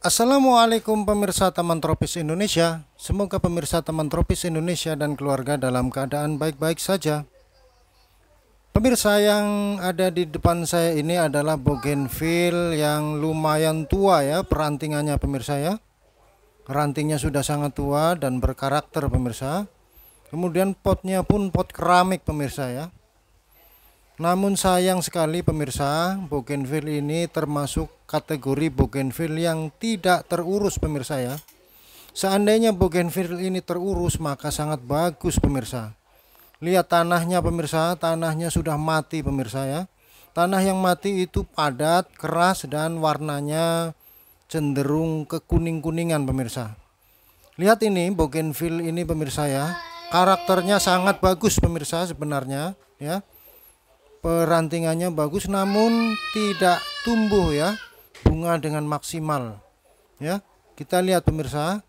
Assalamualaikum pemirsa Taman Tropis Indonesia Semoga pemirsa Taman Tropis Indonesia dan keluarga dalam keadaan baik-baik saja Pemirsa yang ada di depan saya ini adalah Bougainville yang lumayan tua ya perantingannya pemirsa ya Rantingnya sudah sangat tua dan berkarakter pemirsa Kemudian potnya pun pot keramik pemirsa ya namun sayang sekali pemirsa, bougainville ini termasuk kategori bougainville yang tidak terurus pemirsa ya. Seandainya bougainville ini terurus maka sangat bagus pemirsa. Lihat tanahnya pemirsa, tanahnya sudah mati pemirsa ya. Tanah yang mati itu padat, keras dan warnanya cenderung kekuning-kuningan pemirsa. Lihat ini bougainville ini pemirsa ya. Karakternya sangat bagus pemirsa sebenarnya ya perantingannya bagus namun tidak tumbuh ya bunga dengan maksimal ya kita lihat pemirsa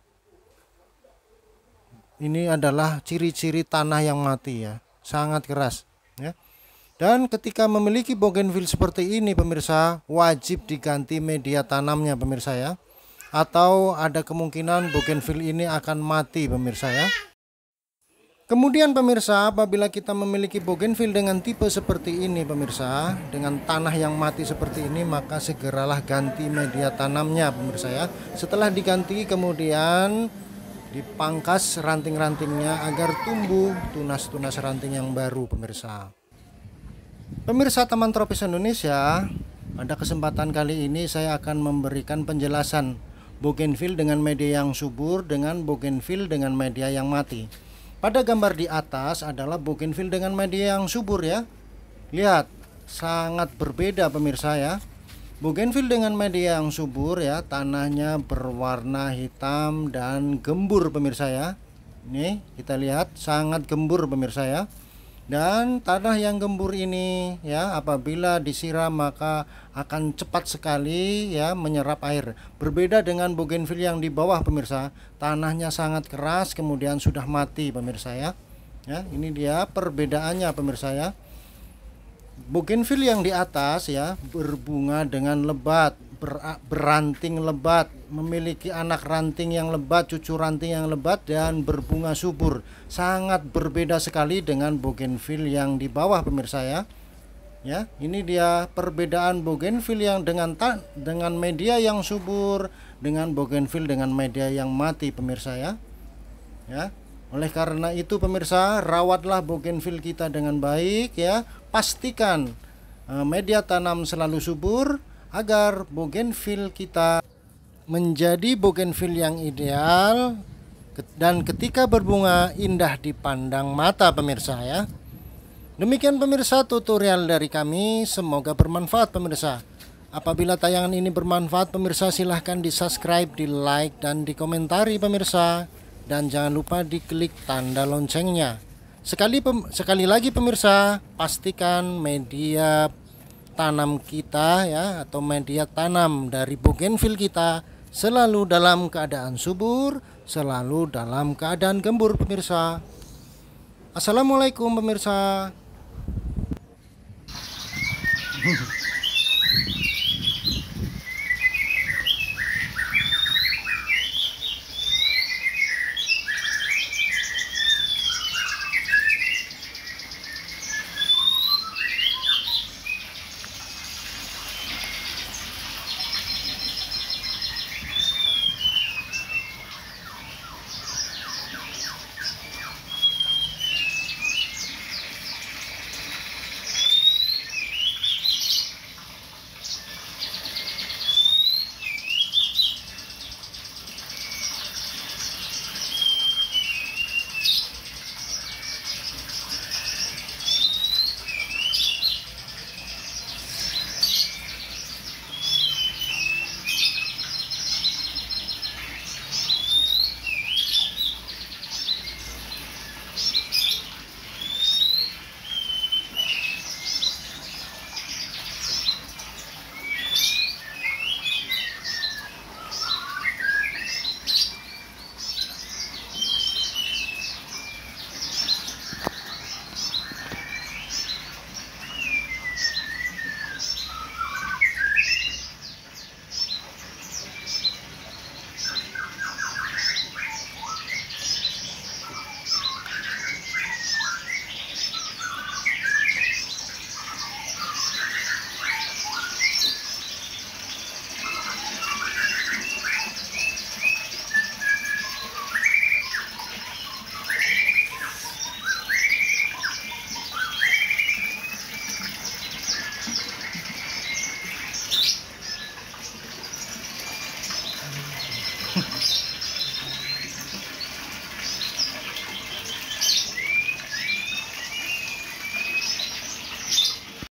ini adalah ciri-ciri tanah yang mati ya sangat keras ya dan ketika memiliki bougainville seperti ini pemirsa wajib diganti media tanamnya pemirsa ya atau ada kemungkinan bougainville ini akan mati pemirsa ya Kemudian pemirsa, apabila kita memiliki bougainville dengan tipe seperti ini pemirsa, dengan tanah yang mati seperti ini, maka segeralah ganti media tanamnya pemirsa ya. Setelah diganti kemudian dipangkas ranting-rantingnya agar tumbuh tunas-tunas ranting yang baru pemirsa. Pemirsa Taman tropis Indonesia, pada kesempatan kali ini saya akan memberikan penjelasan bougainville dengan media yang subur dengan bougainville dengan media yang mati. Pada gambar di atas adalah bougainville dengan media yang subur ya. Lihat, sangat berbeda pemirsa ya. Bougainville dengan media yang subur ya, tanahnya berwarna hitam dan gembur pemirsa ya. Nih, kita lihat sangat gembur pemirsa ya dan tanah yang gembur ini ya apabila disiram maka akan cepat sekali ya menyerap air. Berbeda dengan bougainvillea yang di bawah pemirsa, tanahnya sangat keras kemudian sudah mati pemirsa ya. Ya, ini dia perbedaannya pemirsa ya. Bougainvillea yang di atas ya berbunga dengan lebat ber, beranting lebat, memiliki anak ranting yang lebat, cucu ranting yang lebat dan berbunga subur. Sangat berbeda sekali dengan bougainville yang di bawah pemirsa ya. Ya, ini dia perbedaan bougainville yang dengan tan dengan media yang subur dengan bougainville dengan media yang mati pemirsa ya. Ya. Oleh karena itu pemirsa, rawatlah bougainville kita dengan baik ya. Pastikan eh, media tanam selalu subur agar bougainville kita menjadi bougainville yang ideal dan ketika berbunga indah dipandang mata pemirsa ya. Demikian pemirsa tutorial dari kami, semoga bermanfaat pemirsa. Apabila tayangan ini bermanfaat pemirsa silahkan di subscribe, di like, dan di komentari pemirsa. Dan jangan lupa di klik tanda loncengnya. Sekali, sekali lagi pemirsa, pastikan media tanam kita ya atau media tanam dari bougainville kita selalu dalam keadaan subur, selalu dalam keadaan gembur pemirsa. Assalamualaikum pemirsa.